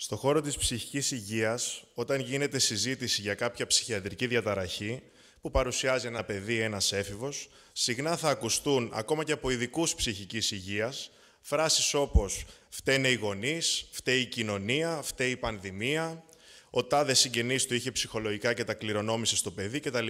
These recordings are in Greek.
Στο χώρο της ψυχικής υγείας, όταν γίνεται συζήτηση για κάποια ψυχιατρική διαταραχή που παρουσιάζει ένα παιδί, η ένας έφηβος, συχνά θα ακουστούν ακόμα και από ειδικούς ψυχικής υγείας φράσεις όπως «φταίνε οι γονείς», «φταίει η κοινωνία», «φταίει η πανδημία», «ο τάδε συγγενής του είχε ψυχολογικά και τα κληρονόμησε στο παιδί» κτλ.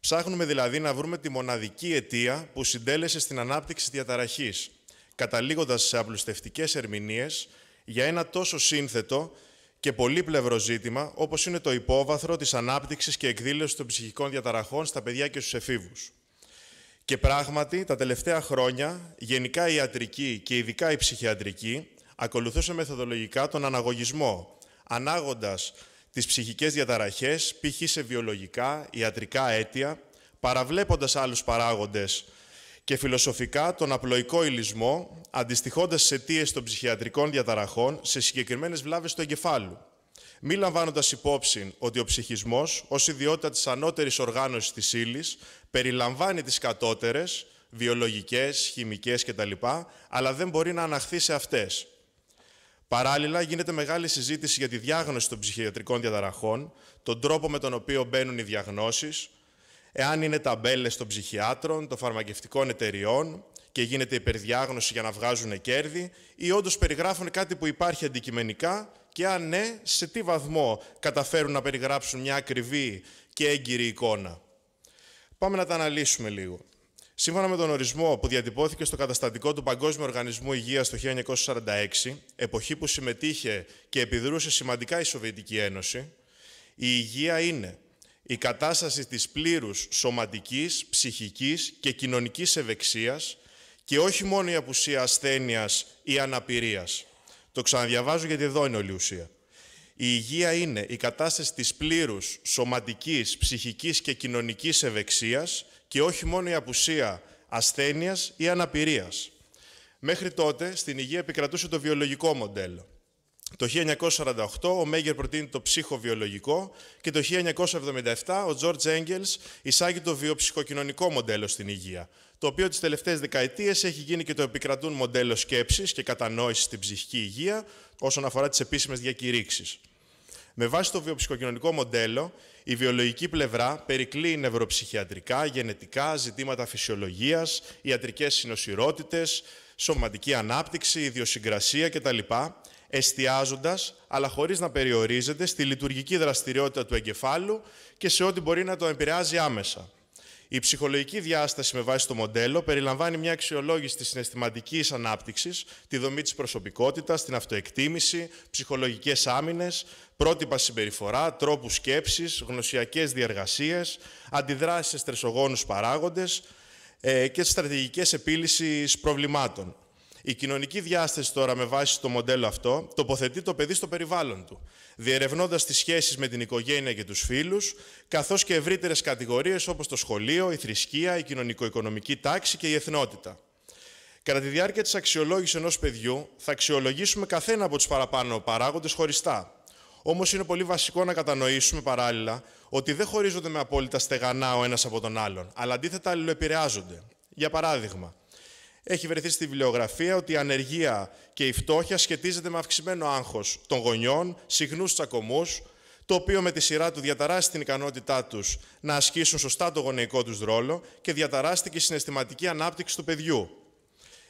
Ψάχνουμε δηλαδή να βρούμε τη μοναδική αιτία που συντέλεσε στην ανάπτυξη διαταραχής, καταλήγοντας σε απλουστευτικές ερμηνείες για ένα τόσο σύνθετο και πολύπλευρο ζήτημα, όπως είναι το υπόβαθρο της ανάπτυξης και εκδήλωσης των ψυχικών διαταραχών στα παιδιά και στους εφήβους. Και πράγματι, τα τελευταία χρόνια, γενικά η ιατρική και ειδικά η ψυχιατρική ακολουθούσε μεθοδολογικά τον αναγωγισμό, ανάγοντας τις ψυχικές διαταραχές, π.χ. σε βιολογικά, ιατρικά αίτια, παραβλέποντας άλλους παράγοντες και φιλοσοφικά τον απλοϊκό ηλισμό, αντιστοιχώντας τι αιτίες των ψυχιατρικών διαταραχών σε συγκεκριμένες βλάβες του εγκεφάλου. Μη λαμβάνοντας υπόψη ότι ο ψυχισμός, ως ιδιότητα της ανώτερης οργάνωσης της ύλης, περιλαμβάνει τις κατώτερες, βιολογικές, χημικές κτλ., αλλά δεν μπορεί να αναχθεί σε αυτές. Παράλληλα, γίνεται μεγάλη συζήτηση για τη διάγνωση των ψυχιατρικών διαταραχών, τον τρόπο με τον οποίο μπαίνουν οι διαγνώσεις, εάν είναι ταμπέλες των ψυχιάτρων, των φαρμακευτικών εταιριών και γίνεται υπερδιάγνωση για να βγάζουν κέρδη ή όντως περιγράφουν κάτι που υπάρχει αντικειμενικά και αν ναι, σε τι βαθμό καταφέρουν να περιγράψουν μια ακριβή και έγκυρη εικόνα. Πάμε να τα αναλύσουμε λίγο. Σύμφωνα με τον ορισμό που διατυπώθηκε στο καταστατικό του Παγκόσμιου Οργανισμού Υγείας το 1946, εποχή που συμμετείχε και επιδρούσε σημαντικά η Σοβιετική Ένωση, η υγεία είναι η κατάσταση της πλήρους σωματικής, ψυχικής και κοινωνικής ευεξίας και όχι μόνο η απουσία ασθένειας ή αναπηρίας. Το ξαναδιαβάζω γιατί εδώ είναι όλη η ουσία. Η υγεία είναι η κατάσταση της πλήρους σωματικής, ψυχικής και κοινωνικής ευεξίας και όχι μόνο η απουσία ασθένειας ή αναπηρίας. Μέχρι τότε στην υγεία επικρατούσε το βιολογικό μοντέλο. Το 1948 ο Μέγερ προτείνει το ψυχοβιολογικό και το 1977 ο Τζόρτζ Έγγελ εισάγει το βιοψυχοκοινωνικό μοντέλο στην υγεία, το οποίο τις τελευταίες δεκαετίες έχει γίνει και το επικρατούν μοντέλο σκέψης και κατανόησης στην ψυχική υγεία όσον αφορά τις επίσημες διακηρύξεις. Με βάση το βιοψυχοκοινωνικό μοντέλο, η βιολογική πλευρά περικλεί νευροψυχιατρικά, γενετικά, ζητήματα φυσιολογίας, ιατρικές συνοσυρότητες, σωματική ανάπτυξη, ιδιοσυγκρασία κτλ εστιάζοντας, αλλά χωρίς να περιορίζεται, στη λειτουργική δραστηριότητα του εγκεφάλου και σε ό,τι μπορεί να το επηρεάζει άμεσα. Η ψυχολογική διάσταση με βάση το μοντέλο περιλαμβάνει μια αξιολόγηση της συναισθηματικής ανάπτυξης, τη δομή της προσωπικότητας, την αυτοεκτίμηση, ψυχολογικές άμυνες, πρότυπα συμπεριφορά, τρόπους σκέψης, γνωσιακές διεργασίες, αντιδράσεις σε στρεσογόνους παράγοντες ε, και στρατηγικές επίλυσης προβλημάτων. Η κοινωνική διάσταση τώρα, με βάση το μοντέλο αυτό, τοποθετεί το παιδί στο περιβάλλον του, διερευνώντας τις σχέσεις με την οικογένεια και τους φίλους καθώς και ευρύτερες κατηγορίες όπως το σχολείο, η θρησκεία, η κοινωνικο-οικονομική τάξη και η εθνότητα. Κατά τη διάρκεια της αξιολόγησης ενός παιδιού, θα αξιολογήσουμε καθένα από τους παραπάνω παράγοντες χωριστά. Όμως είναι πολύ βασικό να κατανοήσουμε παράλληλα ότι δεν χωρίζονται με απόλυτα στεγανά ο ένας από τον άλλον, αλλά αντίθετα αλληλοεπηρεάζονται. Για παράδειγμα, έχει βρεθεί στη βιβλιογραφία ότι η ανεργία και η φτώχεια σχετίζεται με αυξημένο άγχος των γονιών, συχνούς τσακωμούς, το οποίο με τη σειρά του διαταράσσει την ικανότητά τους να ασκήσουν σωστά το γονεϊκό τους ρόλο και διαταράσσει και η συναισθηματική ανάπτυξη του παιδιού.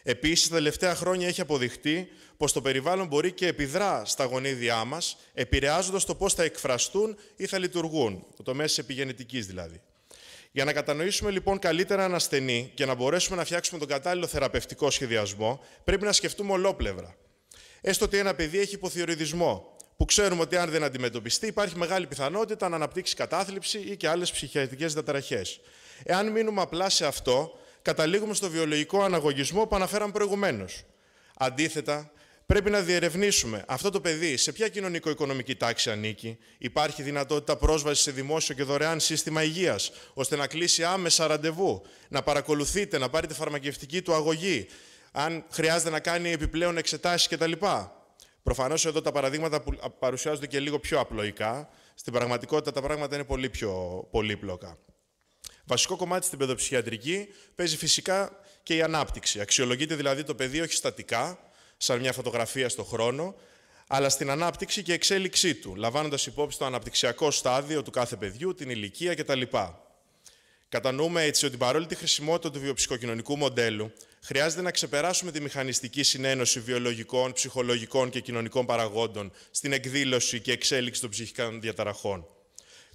Επίσης, τα τελευταία χρόνια έχει αποδειχτεί πως το περιβάλλον μπορεί και επιδρά στα γονίδια μας, επηρεάζοντας το πώς θα εκφραστούν ή θα λειτουργούν, το τομέας της δηλαδή. Για να κατανοήσουμε λοιπόν καλύτερα έναν ασθενή και να μπορέσουμε να φτιάξουμε τον κατάλληλο θεραπευτικό σχεδιασμό, πρέπει να σκεφτούμε ολόπλευρα. Έστω ότι ένα παιδί έχει υποθεωρηδισμό, που ξέρουμε ότι αν δεν αντιμετωπιστεί, υπάρχει μεγάλη πιθανότητα να αναπτύξει κατάθλιψη ή και άλλες ψυχιατρικές διαταραχές. Εάν μείνουμε απλά σε αυτό, καταλήγουμε στο βιολογικό αναγωγισμό που αναφέραμε προηγουμένως. Αντίθετα, Πρέπει να διερευνήσουμε αυτό το παιδί σε ποια κοινωνικο-οικονομική τάξη ανήκει. Υπάρχει δυνατότητα πρόσβασης σε δημόσιο και δωρεάν σύστημα υγείας, ώστε να κλείσει άμεσα ραντεβού, να παρακολουθείτε, να πάρετε φαρμακευτική του αγωγή, αν χρειάζεται να κάνει επιπλέον εξετάσεις κτλ. Προφανώς εδώ τα παραδείγματα που παρουσιάζονται και λίγο πιο απλοϊκά. Στην πραγματικότητα τα πράγματα είναι πολύ πιο πολύπλοκα. Βασικό κομμάτι στην παιδοψυχιατρική παίζει φυσικά και η ανάπτυξη. Αξιολογείται δηλαδή το παιδί όχι στατικά, σαν μια φωτογραφία στον χρόνο, αλλά στην ανάπτυξη και εξέλιξή του, λαμβάνοντας υπόψη το αναπτυξιακό στάδιο του κάθε παιδιού, την ηλικία κτλ. Κατανοούμε έτσι ότι παρόλη τη χρησιμότητα του βιοψυχοκοινωνικού μοντέλου, χρειάζεται να ξεπεράσουμε τη μηχανιστική συνένωση βιολογικών, ψυχολογικών και κοινωνικών παραγόντων στην εκδήλωση και εξέλιξη των ψυχικών διαταραχών.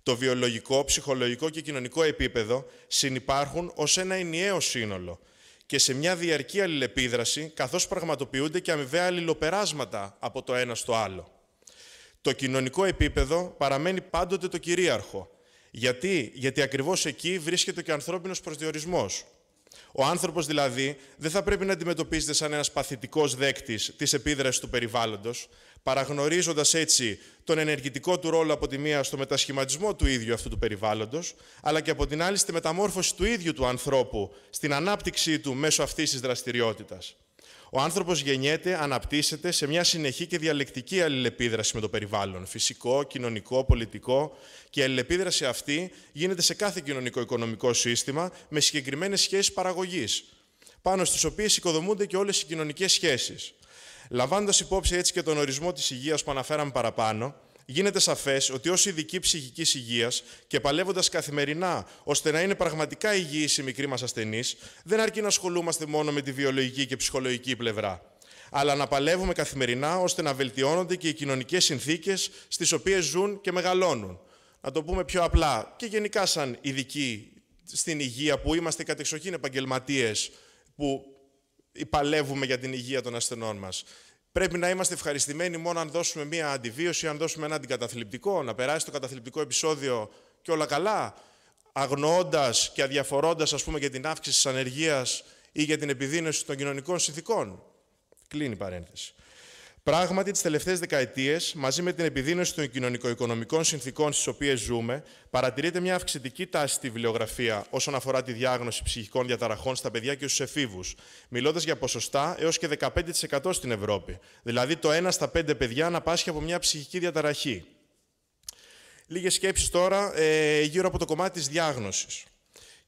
Το βιολογικό, ψυχολογικό και κοινωνικό επίπεδο συνυπάρχουν ως ένα ενιαίο σύνολο, και σε μια διαρκή αλληλεπίδραση, καθώς πραγματοποιούνται και αμοιβαία αλληλοπεράσματα από το ένα στο άλλο. Το κοινωνικό επίπεδο παραμένει πάντοτε το κυρίαρχο. Γιατί, Γιατί ακριβώς εκεί βρίσκεται και ο ανθρώπινος προσδιορισμός. Ο άνθρωπος δηλαδή δεν θα πρέπει να αντιμετωπίζεται σαν ένας παθητικός δέκτης της επίδρασης του περιβάλλοντος, παραγνωρίζοντας έτσι τον ενεργητικό του ρόλο από τη μία στο μετασχηματισμό του ίδιου αυτού του περιβάλλοντος, αλλά και από την άλλη στη μεταμόρφωση του ίδιου του ανθρώπου, στην ανάπτυξή του μέσω αυτής της δραστηριότητας. Ο άνθρωπος γεννιέται, αναπτύσσεται σε μια συνεχή και διαλεκτική αλληλεπίδραση με το περιβάλλον, φυσικό, κοινωνικό, πολιτικό και η αλληλεπίδραση αυτή γίνεται σε κάθε κοινωνικό-οικονομικό σύστημα με συγκεκριμένες σχέσεις παραγωγής, πάνω στις οποίες οικοδομούνται και όλες οι κοινωνικές σχέσεις. λαμβάνοντας υπόψη έτσι και τον ορισμό της υγείας που αναφέραμε παραπάνω, γίνεται σαφές ότι ως ειδικοί ψυχικής υγείας και παλεύοντας καθημερινά ώστε να είναι πραγματικά υγιείς οι μικροί μας ασθενείς, δεν αρκεί να ασχολούμαστε μόνο με τη βιολογική και ψυχολογική πλευρά, αλλά να παλεύουμε καθημερινά ώστε να βελτιώνονται και οι κοινωνικές συνθήκες στις οποίες ζουν και μεγαλώνουν. Να το πούμε πιο απλά και γενικά, σαν ειδικοί στην υγεία που είμαστε κατεξοχήν επαγγελματίες που παλεύουμε για την υγεία των ασθενών μας. Πρέπει να είμαστε ευχαριστημένοι μόνο αν δώσουμε μία αντιβίωση, αν δώσουμε ένα αντικαταθλιπτικό, να περάσει το καταθλιπτικό επεισόδιο και όλα καλά, αγνοώντας και αδιαφορώντας, ας πούμε, για την αύξηση της ανεργίας ή για την επιδείνωση των κοινωνικών συνθήκων. Κλείνει η παρένθεση. Πράγματι, τις τελευταίες δεκαετίες, μαζί με την επιδείνωση των κοινωνικο-οικονομικών συνθήκων στις οποίες ζούμε, παρατηρείται μια αυξητική τάση στη βιβλιογραφία όσον αφορά τη διάγνωση ψυχικών διαταραχών στα παιδιά και στους εφήβους, μιλώντας για ποσοστά έως και 15% στην Ευρώπη. Δηλαδή, το 1 στα 5 παιδιά να πάσχει από μια ψυχική διαταραχή. Λίγες σκέψεις τώρα ε, γύρω από το κομμάτι της διάγνωσης.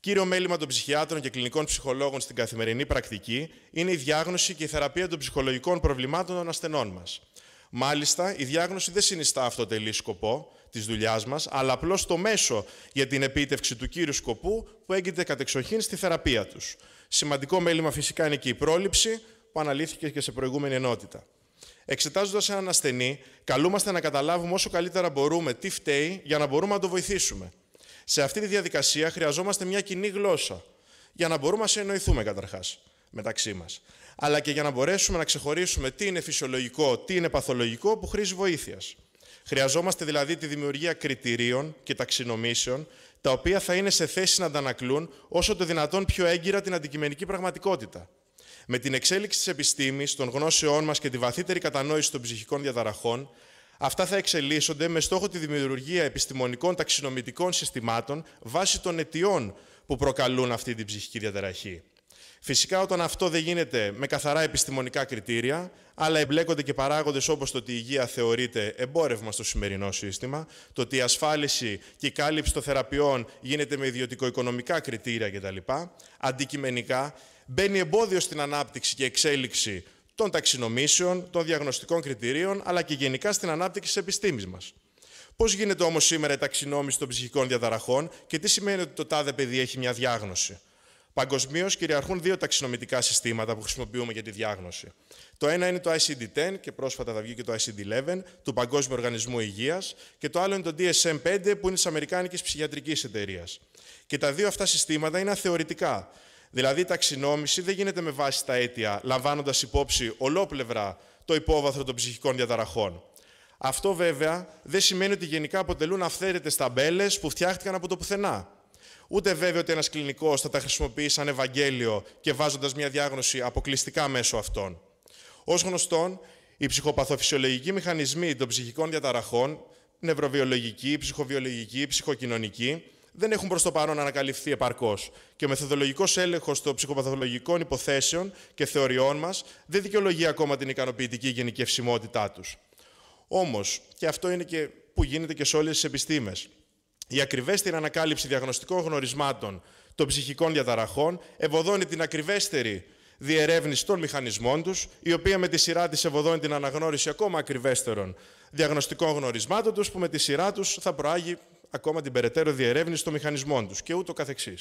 Κύριο μέλημα των ψυχιάτρων και κλινικών ψυχολόγων στην καθημερινή πρακτική είναι η διάγνωση και η θεραπεία των ψυχολογικών προβλημάτων των ασθενών μας. Μάλιστα, η διάγνωση δεν συνιστά αυτοτελή σκοπό της δουλειάς μας, αλλά απλώς το μέσο για την επίτευξη του κύριου σκοπού που έγκυται κατεξοχήν στη θεραπεία τους. Σημαντικό μέλημα φυσικά είναι και η πρόληψη, που αναλύθηκε και σε προηγούμενη ενότητα. Εξετάζοντας έναν ασθενή, καλούμαστε να καταλάβουμε όσο καλύτερα μπορούμε τι φταίει για να μπορούμε να το βοηθήσουμε. Σε αυτή τη διαδικασία χρειαζόμαστε μια κοινή γλώσσα για να μπορούμε να συνοηθούμε καταρχάς μεταξύ μας. Αλλά και για να μπορέσουμε να ξεχωρίσουμε τι είναι φυσιολογικό, τι είναι παθολογικό που χρήζει βοήθειας. Χρειαζόμαστε δηλαδή τη δημιουργία κριτηρίων και ταξινομήσεων, τα οποία θα είναι σε θέση να αντανακλούν όσο το δυνατόν πιο έγκυρα την αντικειμενική πραγματικότητα. Με την εξέλιξη της επιστήμης, των γνώσεών μας και τη βαθύτερη κατανόηση των ψυχικών διαταραχών, Αυτά θα εξελίσσονται με στόχο τη δημιουργία επιστημονικών ταξινομητικών συστημάτων βάσει των αιτιών που προκαλούν αυτή την ψυχική διαταραχή. Φυσικά, όταν αυτό δεν γίνεται με καθαρά επιστημονικά κριτήρια, αλλά εμπλέκονται και παράγοντες όπως το ότι η υγεία θεωρείται εμπόρευμα στο σημερινό σύστημα, το ότι η ασφάλιση και η κάλυψη των θεραπείων γίνεται με ιδιωτικο-οικονομικά κριτήρια κτλ. Αντικειμενικά, μπαίνει εμπόδιο στην ανάπτυξη και εξέλιξη των ταξινομήσεων, των διαγνωστικών κριτηρίων, αλλά και γενικά στην ανάπτυξη της επιστήμης μας. Πώς γίνεται όμως σήμερα η ταξινόμηση των ψυχικών διαταραχών και τι σημαίνει ότι το τάδε παιδί έχει μια διάγνωση. Παγκοσμίως κυριαρχούν δύο ταξινομητικά συστήματα που χρησιμοποιούμε για τη διάγνωση. Το ένα είναι το ICD-10 και πρόσφατα θα βγει και το ICD-11 του Παγκόσμιου Οργανισμού Υγείας και το άλλο είναι το DSM-5 που είναι της Αμερικάνικης Ψυχιατρικής Εταιρείας. Και τα δύο αυτά συστήματα είναι αθεωρητικά. Δηλαδή, η ταξινόμηση δεν γίνεται με βάση τα αίτια, λαμβάνοντας υπόψη ολόπλευρα το υπόβαθρο των ψυχικών διαταραχών. Αυτό βέβαια δεν σημαίνει ότι γενικά αποτελούν αυθαίρετες ταμπέλες που φτιάχτηκαν από το πουθενά. Ούτε βέβαια ότι ένας κλινικός θα τα χρησιμοποιεί σαν Ευαγγέλιο και βάζοντας μια διάγνωση αποκλειστικά μέσω αυτών. Ως γνωστόν, οι ψυχοπαθοφυσιολογικοί μηχανισμοί των ψυχικών διαταραχών, νευροβιολογικοί, ψυχοβιολογικοί, ψυχοκοινωνικοί, δεν έχουν προς το παρόν ανακαλυφθεί επαρκώς. Και ο μεθοδολογικός έλεγχος των ψυχοπαθολογικών υποθέσεων και θεωριών μας δεν δικαιολογεί ακόμα την ικανοποιητική γενικευσιμότητά τους. Όμως, και αυτό είναι και που γίνεται και σε όλες τις επιστήμες. Η ακριβέστερη ανακάλυψη διαγνωστικών γνωρισμάτων των ψυχικών διαταραχών ευωδώνει την ακριβέστερη διερεύνηση των μηχανισμών τους, η οποία με τη σειρά της ευωδώνει την αναγνώριση ακόμα ακριβέστερων διαγνωστικών γνωρισμάτων τους, που με τη σειρά τους θα προάγει ακόμα την περαιτέρω διερεύνηση των μηχανισμών τους και ούτω καθεξής.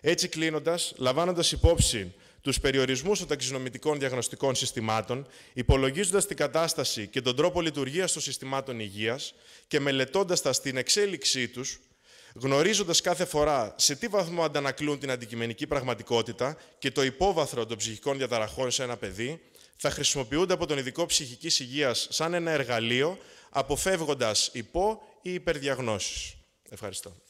Έτσι κλείνοντας, λαμβάνοντας υπόψη τους περιορισμούς των ταξινομητικών διαγνωστικών συστημάτων, υπολογίζοντας την κατάσταση και τον τρόπο λειτουργίας των συστημάτων υγείας και μελετώντας τα στην εξέλιξή τους, γνωρίζοντας κάθε φορά σε τι βαθμό αντανακλούν την αντικειμενική πραγματικότητα και το υπόβαθρο των ψυχικών διαταραχών σε ένα παιδί, θα χρησιμοποιούνται από τον ειδικό ψυχικής υγείας σαν ένα εργαλείο, αποφεύγοντας υπό ή υπερδιαγνώσεις. Ευχαριστώ.